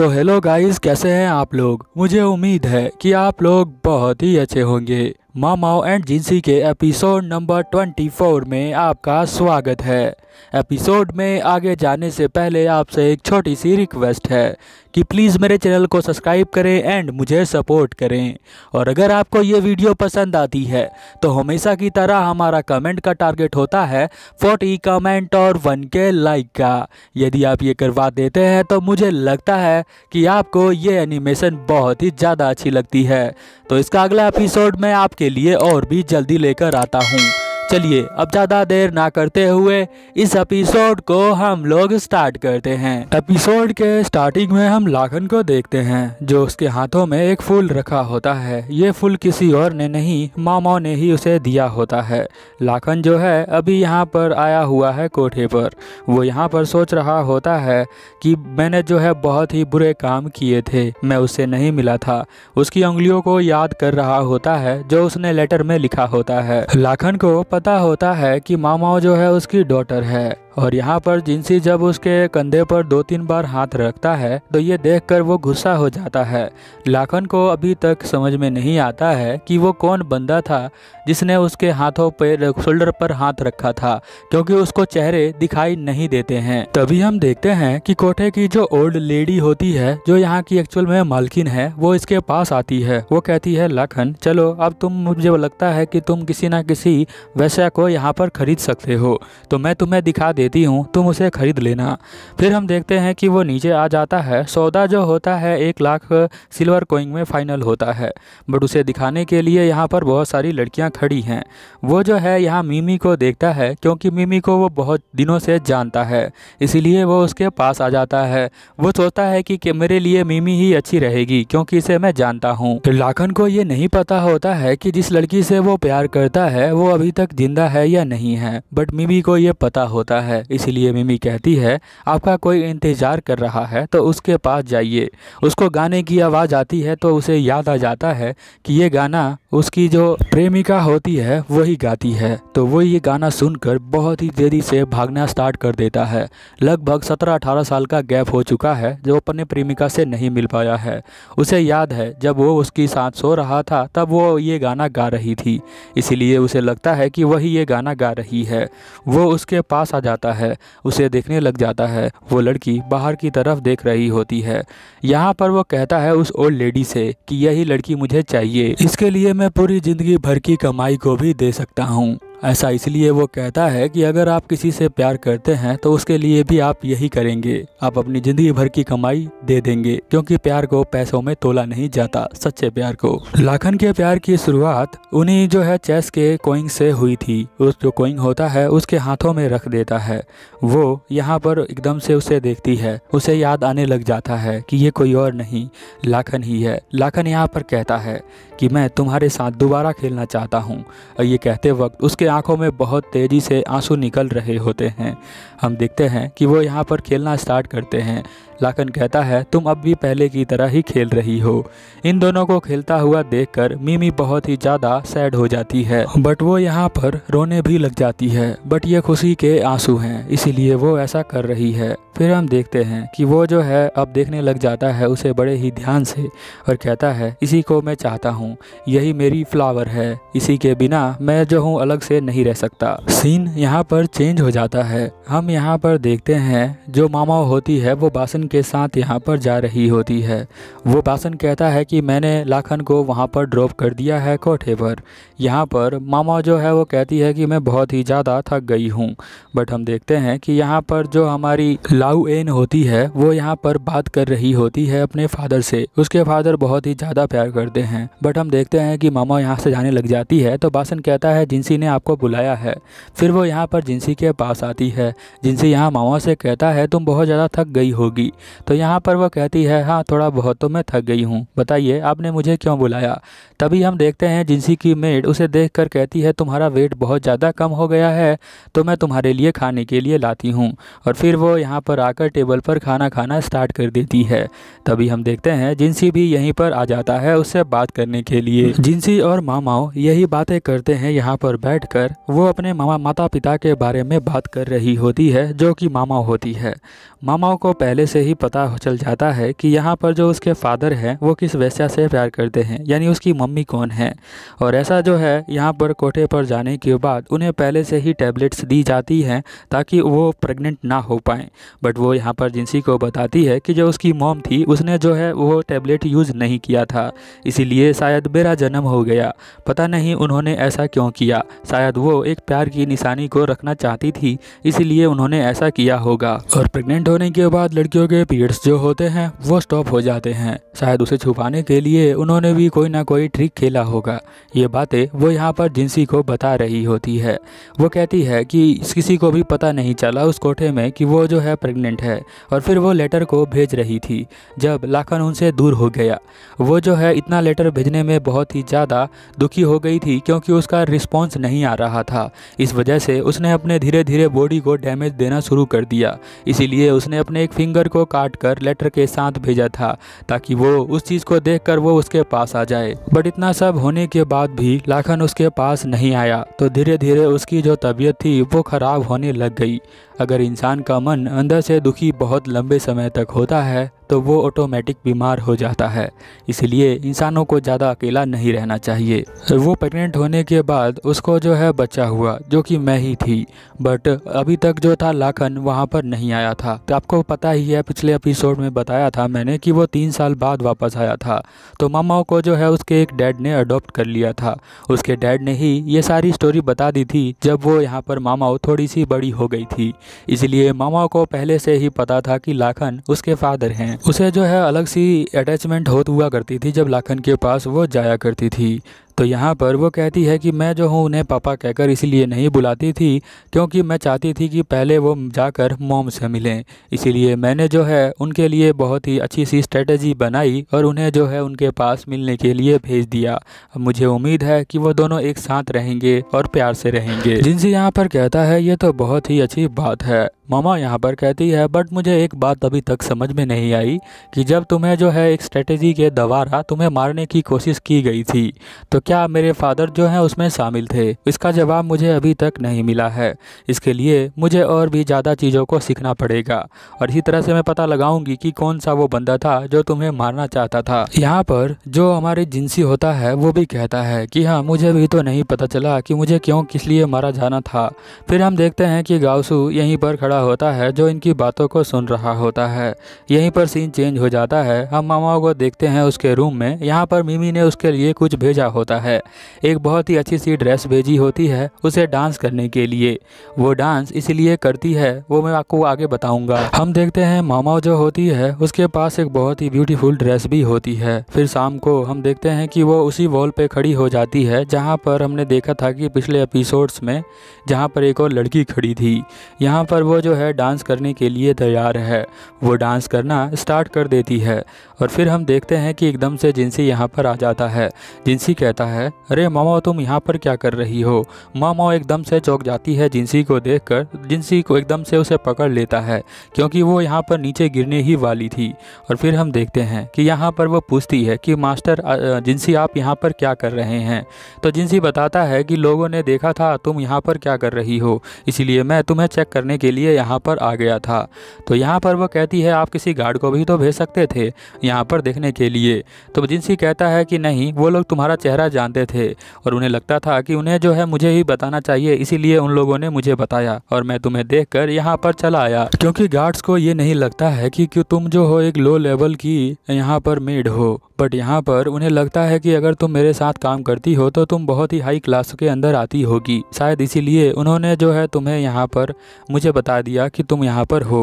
तो hello guys कैसे हैं आप लोग मुझे उम्मीद है कि आप लोग बहुत ही अच्छे होंगे मामाओ एंड जिंसी के एपिसोड नंबर 24 में आपका स्वागत है एपिसोड में आगे जाने से पहले आपसे एक छोटी सी रिक्वेस्ट है कि प्लीज़ मेरे चैनल को सब्सक्राइब करें एंड मुझे सपोर्ट करें और अगर आपको ये वीडियो पसंद आती है तो हमेशा की तरह हमारा कमेंट का टारगेट होता है फोर्टी कमेंट और वन के लाइक का यदि आप ये करवा देते हैं तो मुझे लगता है कि आपको ये एनिमेशन बहुत ही ज़्यादा अच्छी लगती है तो इसका अगला एपिसोड मैं आपके लिए और भी जल्दी लेकर आता हूँ चलिए अब ज़्यादा देर ना करते हुए इस एपिसोड को हम लोग स्टार्ट करते हैं एपिसोड के स्टार्टिंग में हम लाखन को देखते हैं जो उसके हाथों में एक फूल रखा होता है ये फूल किसी और ने नहीं मामा ने ही उसे दिया होता है लाखन जो है अभी यहाँ पर आया हुआ है कोठे पर वो यहाँ पर सोच रहा होता है कि मैंने जो है बहुत ही बुरे काम किए थे मैं उससे नहीं मिला था उसकी उंगलियों को याद कर रहा होता है जो उसने लेटर में लिखा होता है लाखन को पता होता है कि मामाओ जो है उसकी डॉटर है और यहाँ पर जिंसी जब उसके कंधे पर दो तीन बार हाथ रखता है तो ये देखकर वो गुस्सा हो जाता है लाखन को अभी तक समझ में नहीं आता है कि वो कौन बंदा था जिसने उसके हाथों पर शोल्डर पर हाथ रखा था क्योंकि उसको चेहरे दिखाई नहीं देते हैं तभी हम देखते हैं कि कोठे की जो ओल्ड लेडी होती है जो यहाँ की एक्चुअल में मालकिन है वो इसके पास आती है वो कहती है लाखन चलो अब तुम मुझे लगता है कि तुम किसी ना किसी वैसा को यहाँ पर खरीद सकते हो तो मैं तुम्हें दिखा देती हूँ तुम उसे खरीद लेना फिर हम देखते हैं कि वो नीचे आ जाता है सौदा जो होता है एक लाख सिल्वर कोइंग में फाइनल होता है बट उसे दिखाने के लिए यहाँ पर बहुत सारी लड़कियाँ खड़ी हैं वो जो है यहाँ मिमी को देखता है क्योंकि मिमी को वो बहुत दिनों से जानता है इसीलिए वो उसके पास आ जाता है वो सोचता है कि मेरे लिए मिमी ही अच्छी रहेगी क्योंकि इसे मैं जानता हूँ लाखन को ये नहीं पता होता है कि जिस लड़की से वो प्यार करता है वो अभी तक जिंदा है या नहीं है बट मिमी को ये पता होता है है इसलिए मिमी कहती है आपका कोई इंतज़ार कर रहा है तो उसके पास जाइए उसको गाने की आवाज़ आती है तो उसे याद आ जाता है कि ये गाना उसकी जो प्रेमिका होती है वही गाती है तो वो ये गाना सुनकर बहुत ही देरी से भागना स्टार्ट कर देता है लगभग सत्रह अठारह साल का गैप हो चुका है जो अपने प्रेमिका से नहीं मिल पाया है उसे याद है जब वो उसकी साथ सो रहा था तब वो ये गाना गा रही थी इसीलिए उसे लगता है कि वही ये गाना गा रही है वो उसके पास आ जाता जाता है उसे देखने लग जाता है वो लड़की बाहर की तरफ देख रही होती है यहाँ पर वो कहता है उस ओल्ड लेडी से कि यही लड़की मुझे चाहिए इसके लिए मैं पूरी ज़िंदगी भर की कमाई को भी दे सकता हूँ ऐसा इसलिए वो कहता है कि अगर आप किसी से प्यार करते हैं तो उसके लिए भी आप यही करेंगे आप अपनी ज़िंदगी भर की कमाई दे देंगे क्योंकि प्यार को पैसों में तोला नहीं जाता सच्चे प्यार को लाखन के प्यार की शुरुआत उन्हीं जो है चेस के कोइंग से हुई थी उस जो कोइंग होता है उसके हाथों में रख देता है वो यहाँ पर एकदम से उसे देखती है उसे याद आने लग जाता है कि ये कोई और नहीं लाखन ही है लाखन यहाँ पर कहता है कि मैं तुम्हारे साथ दोबारा खेलना चाहता हूँ ये कहते वक्त उसके आंखों में बहुत तेज़ी से आंसू निकल रहे होते हैं हम देखते हैं कि वो यहाँ पर खेलना स्टार्ट करते हैं लाखन कहता है तुम अब भी पहले की तरह ही खेल रही हो इन दोनों को खेलता हुआ देखकर मीमी बहुत ही ज़्यादा सैड हो जाती है बट वो यहाँ पर रोने भी लग जाती है बट ये खुशी के आंसू हैं इसीलिए वो ऐसा कर रही है फिर हम देखते हैं कि वो जो है अब देखने लग जाता है उसे बड़े ही ध्यान से और कहता है इसी को मैं चाहता हूँ यही मेरी फ्लावर है इसी के बिना मैं जो हूँ अलग से नहीं रह सकता सीन यहाँ पर चेंज हो जाता है हम यहाँ पर देखते हैं जो मामा होती है वो बासन के साथ यहाँ पर जा रही होती है वो बासन कहता है कि मैंने लाखन को वहाँ पर ड्रॉप कर दिया है कोठे पर यहाँ पर मामा जो है वो कहती है कि मैं बहुत ही ज़्यादा थक गई हूँ बट हम देखते हैं कि यहाँ पर जो हमारी लाउ एन होती है वो यहाँ पर बात कर रही होती है अपने फादर से उसके फादर बहुत ही ज़्यादा प्यार करते हैं बट हम देखते हैं कि मामा यहाँ से जाने लग जाती है तो बासन कहता है जिनसी ने आपको को बुलाया है फिर वो यहाँ पर जिनसी के पास आती है जिनसी यहाँ मामा से कहता है तुम बहुत ज़्यादा थक गई होगी तो यहाँ पर वह कहती है हाँ थोड़ा बहुत तो मैं थक गई हूँ बताइए आपने मुझे क्यों बुलाया तभी हम देखते हैं जिनसी की मेड उसे देख कर कहती है तुम्हारा वेट बहुत ज़्यादा कम हो गया है तो मैं तुम्हारे लिए खाने के लिए लाती हूँ और फिर वो यहाँ पर आकर टेबल पर खाना खाना स्टार्ट कर देती है तभी हम देखते हैं जिनसी भी यहीं पर आ जाता है उससे बात करने के लिए जिनसी और मामाओं यही बातें करते हैं यहाँ पर बैठ कर होकर वो अपने मामा माता पिता के बारे में बात कर रही होती है जो कि मामा होती है मामाओं को पहले से ही पता चल जाता है कि यहाँ पर जो उसके फादर हैं वो किस वैश्या से प्यार करते हैं यानी उसकी मम्मी कौन है और ऐसा जो है यहाँ पर कोठे पर जाने के बाद उन्हें पहले से ही टैबलेट्स दी जाती हैं ताकि वो प्रेग्नेंट ना हो पाए बट वो यहाँ पर जिनसी को बताती है कि जो उसकी मोम थी उसने जो है वो टैबलेट यूज़ नहीं किया था इसीलिए शायद मेरा जन्म हो गया पता नहीं उन्होंने ऐसा क्यों किया शायद शायद वो एक प्यार की निशानी को रखना चाहती थी इसलिए उन्होंने ऐसा किया होगा और प्रेग्नेंट होने के बाद लड़कियों के पीरियड्स जो होते हैं वो स्टॉप हो जाते हैं शायद उसे छुपाने के लिए उन्होंने भी कोई ना कोई ट्रिक खेला होगा ये बातें वो यहाँ पर जिनसी को बता रही होती है वो कहती है कि किसी को भी पता नहीं चला उस कोठे में कि वो जो है प्रेग्नेंट है और फिर वो लेटर को भेज रही थी जब लाखन उनसे दूर हो गया वो जो है इतना लेटर भेजने में बहुत ही ज़्यादा दुखी हो गई थी क्योंकि उसका रिस्पॉन्स नहीं आ रहा था इस वजह से उसने अपने धीरे धीरे बॉडी को डैमेज देना शुरू कर दिया इसीलिए उसने अपने एक फिंगर को काट कर लेटर के साथ भेजा था ताकि वो उस चीज़ को देख कर वो उसके पास आ जाए बट इतना सब होने के बाद भी लाखन उसके पास नहीं आया तो धीरे धीरे उसकी जो तबीयत थी वो खराब होने लग गई अगर इंसान का मन अंदर से दुखी बहुत लंबे समय तक होता है तो वो ऑटोमेटिक बीमार हो जाता है इसलिए इंसानों को ज़्यादा अकेला नहीं रहना चाहिए वो प्रेगनेंट होने के बाद उसको जो है बच्चा हुआ जो कि मैं ही थी बट अभी तक जो था लाखन वहाँ पर नहीं आया था तो आपको पता ही है पिछले एपिसोड में बताया था मैंने कि वो तीन साल बाद वापस आया था तो मामाओं को जो है उसके एक डैड ने अडोप्ट कर लिया था उसके डैड ने ही ये सारी स्टोरी बता दी थी जब वो यहाँ पर मामाओं थोड़ी सी बड़ी हो गई थी इसलिए मामाओं को पहले से ही पता था कि लाखन उसके फादर हैं उसे जो है अलग सी अटैचमेंट होत हुआ करती थी जब लाखन के पास वो जाया करती थी तो यहाँ पर वो कहती है कि मैं जो हूँ उन्हें पापा कहकर इसीलिए नहीं बुलाती थी क्योंकि मैं चाहती थी कि पहले वो जाकर मोम से मिलें इसीलिए मैंने जो है उनके लिए बहुत ही अच्छी सी स्ट्रेटजी बनाई और उन्हें जो है उनके पास मिलने के लिए भेज दिया अब मुझे उम्मीद है कि वो दोनों एक साथ रहेंगे और प्यार से रहेंगे जिनसे यहाँ पर कहता है ये तो बहुत ही अच्छी बात है मामा यहाँ पर कहती है बट मुझे एक बात अभी तक समझ में नहीं आई कि जब तुम्हें जो है एक स्ट्रेटेजी के द्वारा तुम्हें मारने की कोशिश की गई थी तो क्या मेरे फादर जो हैं उसमें शामिल थे इसका जवाब मुझे अभी तक नहीं मिला है इसके लिए मुझे और भी ज़्यादा चीज़ों को सीखना पड़ेगा और इसी तरह से मैं पता लगाऊंगी कि कौन सा वो बंदा था जो तुम्हें मारना चाहता था यहाँ पर जो हमारे जिनसी होता है वो भी कहता है कि हाँ मुझे भी तो नहीं पता चला कि मुझे क्यों किस लिए मारा जाना था फिर हम देखते हैं कि गाउसू यहीं पर खड़ा होता है जो इनकी बातों को सुन रहा होता है यहीं पर सीन चेंज हो जाता है हम मामा को देखते हैं उसके रूम में यहाँ पर मिमी ने उसके लिए कुछ भेजा होता है एक बहुत ही अच्छी सी ड्रेस भेजी होती है उसे डांस करने के लिए वो डांस इसलिए करती है वो मैं आपको आगे बताऊंगा हम देखते हैं मामा जो होती है उसके पास एक बहुत ही ब्यूटीफुल ड्रेस भी होती है फिर शाम को हम देखते हैं कि वो उसी वॉल पर खड़ी हो जाती है जहाँ पर हमने देखा था कि पिछले एपिसोड्स में जहाँ पर एक और लड़की खड़ी थी यहाँ पर वो जो जो है डांस करने के लिए तैयार है वो डांस करना स्टार्ट कर देती है और फिर हम देखते हैं कि एकदम से जिनसी यहाँ पर आ जाता है जिनसी कहता है अरे मामा तुम यहाँ पर क्या कर रही हो मामा एकदम से चौक जाती है जिनसी को देखकर जिनसी को एकदम से उसे पकड़ लेता है क्योंकि वो यहाँ पर नीचे गिरने ही वाली थी और फिर हम देखते हैं कि यहाँ पर वो पूछती है कि मास्टर जिनसी आप यहाँ पर क्या कर रहे हैं तो जिनसी बताता है कि लोगों ने देखा था तुम यहाँ पर क्या कर रही हो इसीलिए मैं तुम्हें चेक करने के लिए यहाँ पर आ गया था तो यहाँ पर वह कहती है आप किसी गार्ड को भी तो भेज सकते थे यहाँ पर देखने के लिए तो जिनसी कहता है कि नहीं वो लोग तुम्हारा चेहरा जानते थे और उन्हें लगता था कि उन्हें जो है मुझे ही बताना चाहिए इसीलिए उन लोगों ने मुझे बताया और मैं तुम्हें देख कर यहाँ पर चला आया क्योंकि गार्ड्स को ये नहीं लगता है कि, कि तुम जो हो एक लो लेवल की यहाँ पर मेड हो बट यहाँ पर उन्हें लगता है कि अगर तुम मेरे साथ काम करती हो तो तुम बहुत ही हाई क्लास के अंदर आती होगी शायद इसीलिए उन्होंने जो है तुम्हें यहाँ पर मुझे बता दिया कि तुम यहाँ पर हो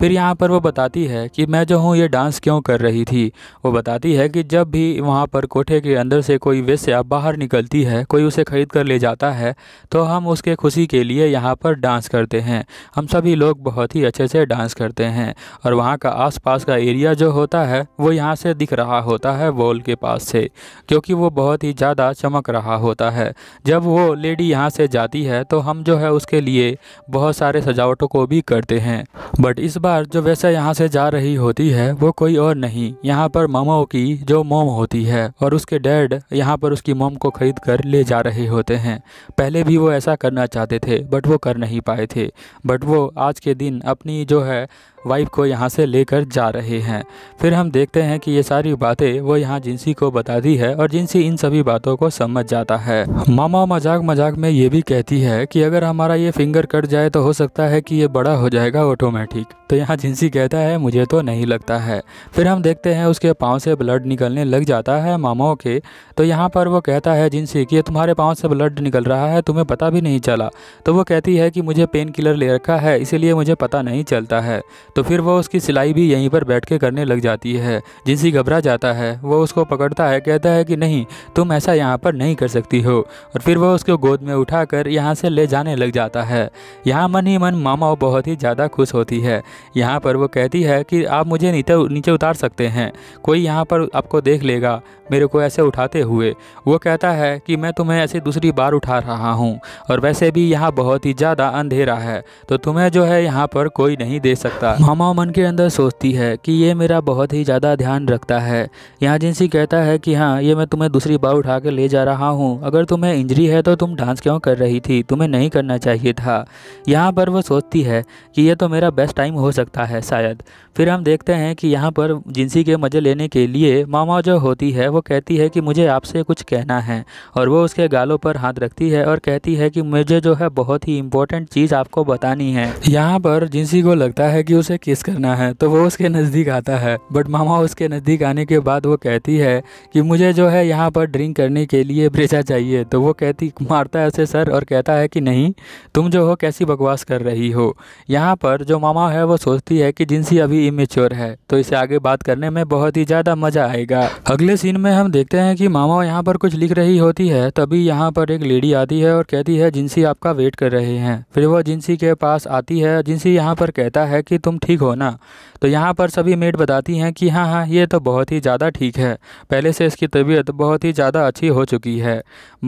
फिर यहाँ पर वो बताती है कि मैं जो हूँ ये डांस क्यों कर रही थी वो बताती है कि जब भी वहाँ पर कोठे के अंदर से कोई वेश्या बाहर निकलती है कोई उसे खरीद कर ले जाता है तो हम उसके खुशी के लिए यहाँ पर डांस करते हैं हम सभी लोग बहुत ही अच्छे से डांस करते हैं और वहाँ का आसपास का एरिया जो होता है वो यहाँ से दिख रहा होता है है वॉल के पास से क्योंकि वो बहुत ही ज़्यादा चमक रहा होता है जब वो लेडी यहाँ से जाती है तो हम जो है उसके लिए बहुत सारे सजावटों को भी करते हैं बट इस बार जो वैसा यहाँ से जा रही होती है वो कोई और नहीं यहाँ पर मामाओं की जो मोम होती है और उसके डैड यहाँ पर उसकी मोम को खरीद कर ले जा रहे होते हैं पहले भी वो ऐसा करना चाहते थे बट वो कर नहीं पाए थे बट वो आज के दिन अपनी जो है वाइफ को यहाँ से लेकर जा रहे हैं फिर हम देखते हैं कि ये सारी बातें वो यहाँ जिनसी को बताती है और जिनसी इन सभी बातों को समझ जाता है मामा मजाक मजाक में ये भी कहती है कि अगर हमारा ये फिंगर कट जाए तो हो सकता है कि ये बड़ा हो जाएगा ऑटोमेटिक तो यहाँ जिनसी कहता है मुझे तो नहीं लगता है फिर हम देखते हैं उसके पाँव से ब्लड निकलने लग जाता है मामाओं के तो यहाँ पर वो कहता है जिनसी कि तुम्हारे पाँव से ब्लड निकल रहा है तुम्हें पता भी नहीं चला तो वो कहती है कि मुझे पेन किलर ले रखा है इसीलिए मुझे पता नहीं चलता है तो फिर वह उसकी सिलाई भी यहीं पर बैठ के करने लग जाती है जिनसी घबरा जाता है वह उसको पकड़ता है कहता है कि नहीं तुम ऐसा यहाँ पर नहीं कर सकती हो और फिर वह उसको गोद में उठा कर यहाँ से ले जाने लग जाता है यहाँ मन ही मन मामा बहुत ही ज़्यादा खुश होती है यहाँ पर वो कहती है कि आप मुझे नीचे नीचे उतार सकते हैं कोई यहाँ पर आपको देख लेगा मेरे को ऐसे उठाते हुए वो कहता है कि मैं तुम्हें ऐसे दूसरी बार उठा रहा हूँ और वैसे भी यहाँ बहुत ही ज़्यादा अंधेरा है तो तुम्हें जो है यहाँ पर कोई नहीं दे सकता मामा मन के अंदर सोचती है कि ये मेरा बहुत ही ज़्यादा ध्यान रखता है यहाँ जिनसी कहता है कि हाँ ये मैं तुम्हें दूसरी बार उठा कर ले जा रहा हूँ अगर तुम्हें इंजरी है तो तुम डांस क्यों कर रही थी तुम्हें नहीं करना चाहिए था यहाँ पर वो सोचती है कि यह तो मेरा बेस्ट टाइम हो सकता है शायद फिर हम देखते हैं कि यहाँ पर जिनसी के मज़े लेने के लिए मामा जो होती है वो कहती है कि मुझे आपसे कुछ कहना है और वो उसके गालों पर हाथ रखती है और कहती है कि मुझे जो है बहुत ही इंपॉर्टेंट चीज़ आपको बतानी है यहाँ पर जिनसी को लगता है कि उसे किस करना है तो वो उसके नज़दीक आता है बट मामा उसके नज़दीक आने के बाद वो कहती है कि मुझे जो है यहाँ पर ड्रिंक करने के लिए ब्रेजा चाहिए तो वो कहती मारता है उसे सर और कहता है कि नहीं तुम जो हो कैसी बकवास कर रही हो यहाँ पर जो मामा है वो सोचती है कि जिनसी अभी इमेच्योर है तो इसे आगे बात करने में बहुत ही ज़्यादा मज़ा आएगा अगले सीन में में हम देखते हैं कि मामा यहाँ पर कुछ लिख रही होती है तभी यहाँ पर एक लेडी आती है और कहती है जिनसी आपका वेट कर रहे हैं फिर वह जिनसी के पास आती है जिनसी यहाँ पर कहता है कि तुम ठीक हो ना तो यहाँ पर सभी मेड बताती हैं कि हाँ हाँ ये तो बहुत ही ज़्यादा ठीक है पहले से इसकी तबीयत बहुत ही ज़्यादा अच्छी हो चुकी है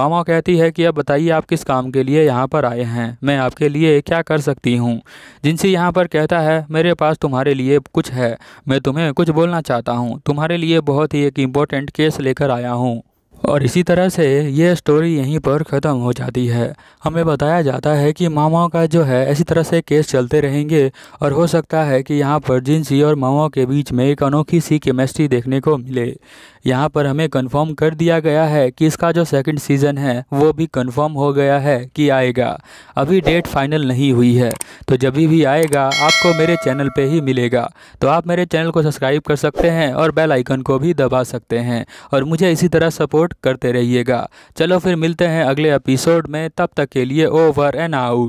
मामा कहती है कि अब बताइए आप किस काम के लिए यहाँ पर आए हैं मैं आपके लिए क्या कर सकती हूँ जिनसी यहाँ पर कहता है मेरे पास तुम्हारे लिए कुछ है मैं तुम्हें कुछ बोलना चाहता हूँ तुम्हारे लिए बहुत ही एक इम्पोर्टेंट केस लेकर आया हूँ और इसी तरह से ये स्टोरी यहीं पर ख़त्म हो जाती है हमें बताया जाता है कि मामाओं का जो है इसी तरह से केस चलते रहेंगे और हो सकता है कि यहाँ पर जिनसी और मामाओं के बीच में एक अनोखी सी केमिस्ट्री देखने को मिले यहाँ पर हमें कंफर्म कर दिया गया है कि इसका जो सेकंड सीज़न है वो भी कंफर्म हो गया है कि आएगा अभी डेट फाइनल नहीं हुई है तो जब भी आएगा आपको मेरे चैनल पे ही मिलेगा तो आप मेरे चैनल को सब्सक्राइब कर सकते हैं और बेल आइकन को भी दबा सकते हैं और मुझे इसी तरह सपोर्ट डाउनलोड करते रहिएगा चलो फिर मिलते हैं अगले एपिसोड में तब तक के लिए ओवर एंड आउट